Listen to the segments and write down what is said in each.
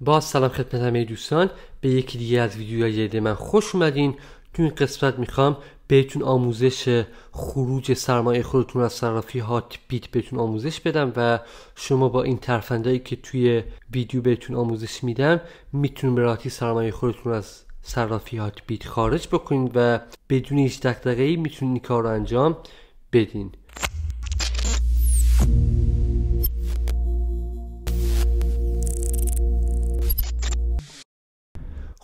با سلام خدمت همه دوستان به یکی دیگه از ویدیوهای جدید من خوش اومدین تو این قسمت میخوام بهتون آموزش خروج سرمایه خودتون از صرافی هات بیت بهتون آموزش بدم و شما با این ترفندایی که توی ویدیو بهتون آموزش میدم میتونید به راحتی سرمایه خودتون از صرافی هات بیت خارج بکنید و بدون هیچ دغدغه‌ای میتونید این کار رو انجام بدین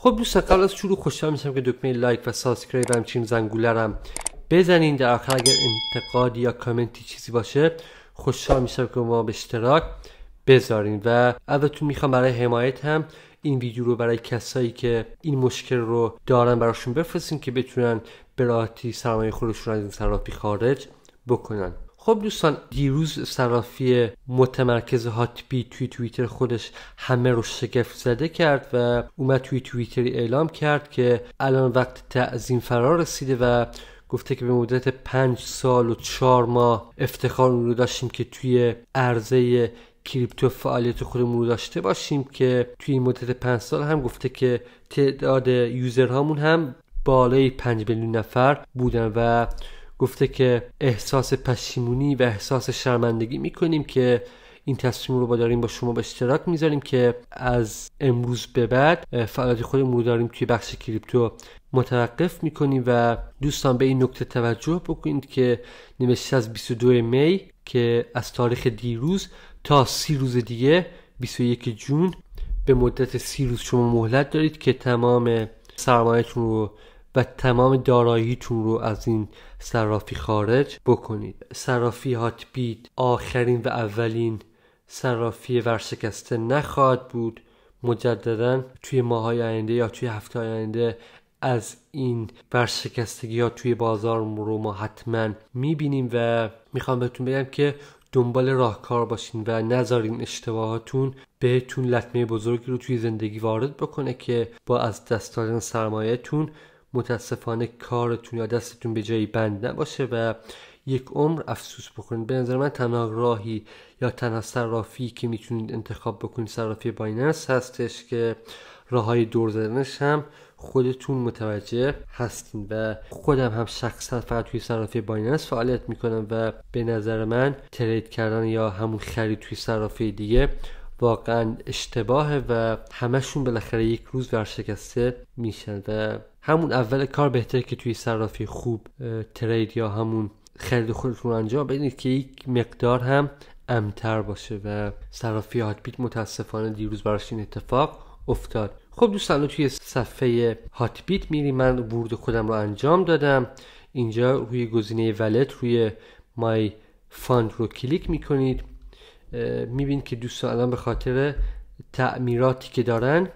خب دوستان قبل از شروع خوشحال میشم که دکمه لایک و سابسکرایب و زنگوله زنگولرم بزنین در آخر اگر انتقاد یا کامنتی چیزی باشه خوشحال میشم که ما به اشتراک بذارین و ازتون میخوام برای حمایت هم این ویدیو رو برای کسایی که این مشکل رو دارن براشون بفرستین که بتونن به راحتی سرمایه خودشون از این صرافی خارج بکنن خب دوستان دیروز صرافی متمرکز هاتپی توی توییتر خودش همه رو شگفت زده کرد و اومد توی تویتری اعلام کرد که الان وقت تعظیم فرار رسیده و گفته که به مدت پنج سال و چهار ماه افتخار رو داشتیم که توی عرضه کریپتو فعالیت خودمون رو داشته باشیم که توی مدت پنج سال هم گفته که تعداد یوزرهامون هم بالای پنج میلیون نفر بودن و گفته که احساس پشیمونی و احساس شرمندگی میکنیم که این تصمیم رو با داریم با شما به اشتراک میذاریم که از امروز به بعد فعالیت خودمون رو داریم توی بخش کریپتو متوقف میکنیم و دوستان به این نکته توجه بکنید که نوشته از 22 می که از تاریخ دیروز تا سی روز دیگه 21 جون به مدت سی روز شما مهلت دارید که تمام سرمایهتون رو و تمام داراییتون رو از این صرافی خارج بکنید صرافی هات بیت آخرین و اولین صرافی ورشکسته نخواهد بود مجددا توی ماهای آینده یا توی هفته آینده از این ورشکستگی ها توی بازار رو ما حتما میبینیم و میخوام بهتون بگم که دنبال راهکار باشین و نذارین اشتباهاتون بهتون لطمه بزرگی رو توی زندگی وارد بکنه که با از دست دادن سرمایهتون متاسفانه کارتون یا دستتون به جایی بند نباشه و یک عمر افسوس بکنید به نظر من تنها راهی یا تنها صرافی که میتونید انتخاب بکنید صرافی بایننس هستش که راه های دور زدنش هم خودتون متوجه هستین و خودم هم شخصا فقط توی صرافی بایننس فعالیت میکنم و به نظر من ترید کردن یا همون خرید توی صرافی دیگه واقعا اشتباهه و همشون بالاخره یک روز ورشکسته میشن و همون اول کار بهتره که توی صرافی خوب ترید یا همون خرید خودتون انجام بدید که یک مقدار هم امتر باشه و صرافی بیت متاسفانه دیروز براش این اتفاق افتاد خب دوستان توی صفحه بیت میریم من ورود خودم رو انجام دادم اینجا روی گزینه ولت روی مای فاند رو کلیک میکنید میبینید که دوستان الان به خاطر تعمیراتی که دارن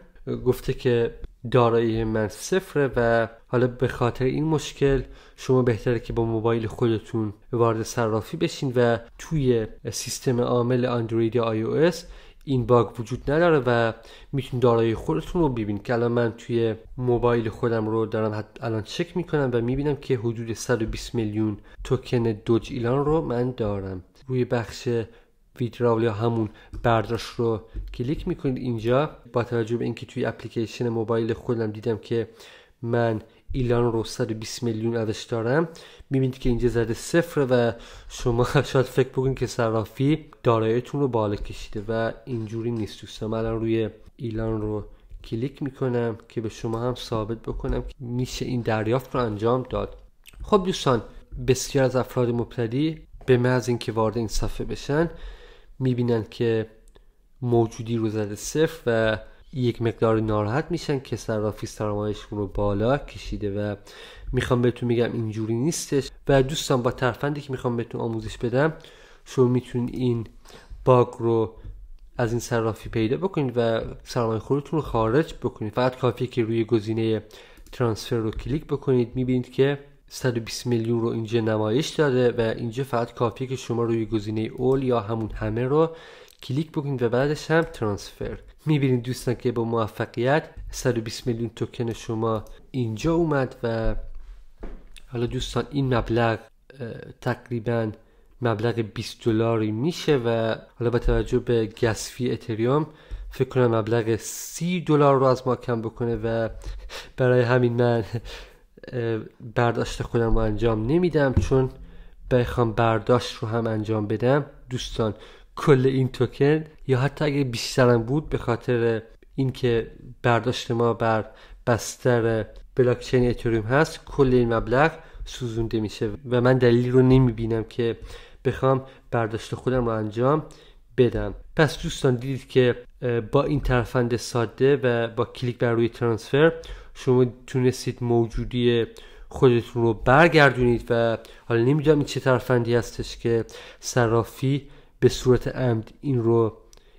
گفته که دارایی من صفره و حالا به خاطر این مشکل شما بهتره که با موبایل خودتون وارد صرافی بشین و توی سیستم عامل اندروید یا آی او اس این باگ وجود نداره و میتونید دارایی خودتون رو ببینید که الان من توی موبایل خودم رو دارم الان چک میکنم و میبینم که حدود 120 میلیون توکن دوج ایلان رو من دارم روی بخش ویدراول یا همون برداشت رو کلیک میکنید اینجا با توجه به اینکه توی اپلیکیشن موبایل خودم دیدم که من ایلان رو 120 میلیون ازش دارم میبینید که اینجا زده صفر و شما شاید فکر بکنید که صرافی دارایتون رو بالا کشیده و اینجوری نیست دوستان من روی ایلان رو کلیک میکنم که به شما هم ثابت بکنم که میشه این دریافت رو انجام داد خب دوستان بسیار از افراد مبتدی به محض اینکه وارد این صفحه بشن میبینن که موجودی رو زده صفر و یک مقدار ناراحت میشن که صرافی سرمایهشون رو بالا کشیده و میخوام بهتون میگم اینجوری نیستش و دوستان با ترفندی که میخوام بهتون آموزش بدم شما میتونید این باگ رو از این صرافی پیدا بکنید و سرمایه خودتون رو خارج بکنید فقط کافیه که روی گزینه ترانسفر رو کلیک بکنید میبینید که 120 میلیون رو اینجا نمایش داده و اینجا فقط کافیه که شما روی گزینه اول یا همون همه رو کلیک بکنید و بعدش هم ترانسفر میبینید دوستان که با موفقیت 120 میلیون توکن شما اینجا اومد و حالا دوستان این مبلغ تقریبا مبلغ 20 دلاری میشه و حالا با توجه به گسفی اتریوم فکر کنم مبلغ 30 دلار رو از ما کم بکنه و برای همین من برداشت خودم رو انجام نمیدم چون بخوام برداشت رو هم انجام بدم دوستان کل این توکن یا حتی اگه بیشترم بود به خاطر اینکه برداشت ما بر بستر بلاکچین اتریوم هست کل این مبلغ سوزونده میشه و من دلیل رو نمیبینم که بخوام برداشت خودم رو انجام پس دوستان دیدید که با این ترفند ساده و با کلیک بر روی ترانسفر شما تونستید موجودی خودتون رو برگردونید و حالا نمیدونم این چه ترفندی هستش که صرافی به صورت عمد این رو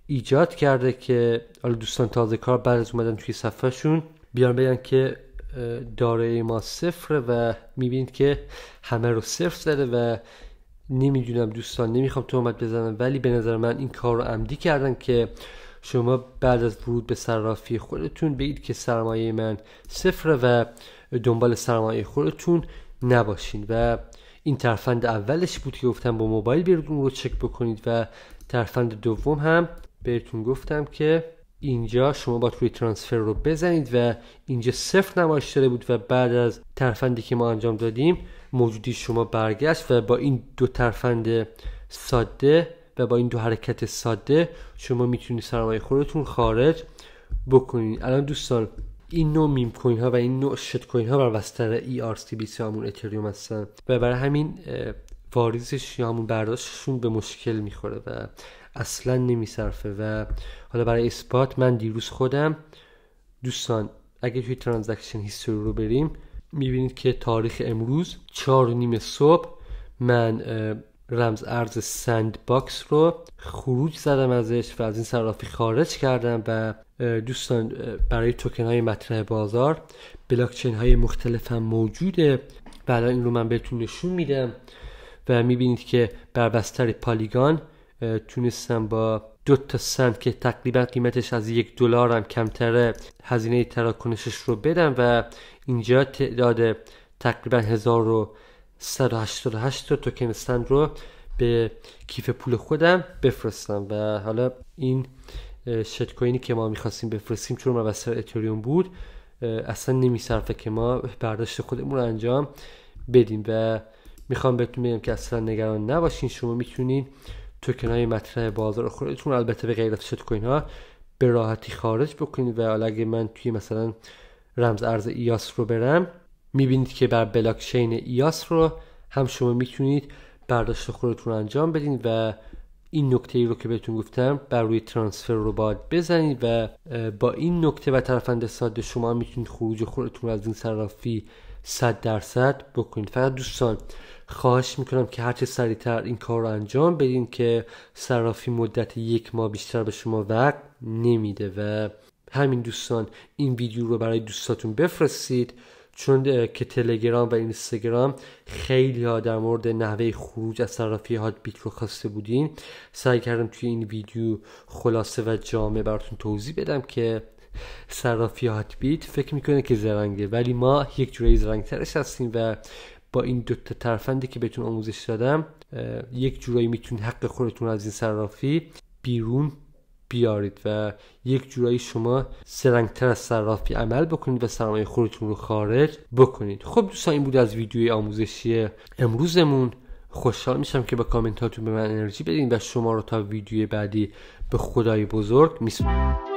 ایجاد کرده که حالا دوستان تازه کار بعد از اومدن توی صفحهشون بیان بگن که داره ما صفره و میبینید که همه رو صفر زده و نمیدونم دوستان نمیخوام تهمت بزنم ولی به نظر من این کار رو عمدی کردن که شما بعد از ورود به صرافی خودتون بگید که سرمایه من صفره و دنبال سرمایه خودتون نباشین و این ترفند اولش بود که گفتم با موبایل بیرون رو چک بکنید و ترفند دوم هم بهتون گفتم که اینجا شما باید روی ترانسفر رو بزنید و اینجا صفر نمایش داره بود و بعد از ترفندی که ما انجام دادیم موجودی شما برگشت و با این دو ترفند ساده و با این دو حرکت ساده شما میتونید سرمایه خودتون خارج بکنید الان دوستان این نوع میم کوین ها و این نوع شت کوین ها بر بستر ERC20 همون اتریوم هستن و برای همین واریزش یا همون برداشتشون به مشکل میخوره و اصلا نمیصرفه و حالا برای اثبات من دیروز خودم دوستان اگه توی ترانزکشن هیستوری رو بریم میبینید که تاریخ امروز چهار نیم صبح من رمز ارز سند باکس رو خروج زدم ازش و از این صرافی خارج کردم و دوستان برای توکن های مطرح بازار بلاکچین های مختلف هم موجوده و این رو من بهتون نشون میدم و میبینید که بر بستر پالیگان تونستم با دو تا سنت که تقریبا قیمتش از یک دلار هم کمتره هزینه تراکنشش رو بدم و اینجا تعداد تقریبا 1188 توکن سنت رو به کیف پول خودم بفرستم و حالا این شت کوینی که ما میخواستیم بفرستیم چون موثر اتریوم بود اصلا نمیصرفه که ما برداشت خودمون رو انجام بدیم و میخوام بهتون بگم که اصلا نگران نباشین شما میتونین توکن های مطرح بازار خودتون البته به غیر از کوین ها به راحتی خارج بکنید و اگه من توی مثلا رمز ارز ایاس رو برم میبینید که بر چین ایاس رو هم شما میتونید برداشت خودتون انجام بدین و این نکته ای رو که بهتون گفتم بر روی ترانسفر رو باید بزنید و با این نکته و طرفند ساده شما میتونید خروج خودتون از این صرافی صد درصد بکنید فقط دوستان خواهش میکنم که هرچه سریعتر این کار رو انجام بدین که صرافی مدت یک ماه بیشتر به شما وقت نمیده و همین دوستان این ویدیو رو برای دوستاتون بفرستید چون که تلگرام و اینستاگرام خیلی ها در مورد نحوه خروج از صرافی هات بیت رو خواسته بودین سعی کردم توی این ویدیو خلاصه و جامع براتون توضیح بدم که صرافی هات بیت فکر میکنه که زرنگه ولی ما یک جورایی زرنگترش هستیم و با این تا ترفندی که بهتون آموزش دادم یک جورایی میتونید حق خودتون از این صرافی بیرون بیارید و یک جورایی شما سرنگتر از صرافی عمل بکنید و سرمایه خودتون رو خارج بکنید خب دوستان این بود از ویدیوی آموزشی امروزمون خوشحال میشم که با کامنت به من انرژی بدین و شما رو تا ویدیوی بعدی به خدای بزرگ میسپارم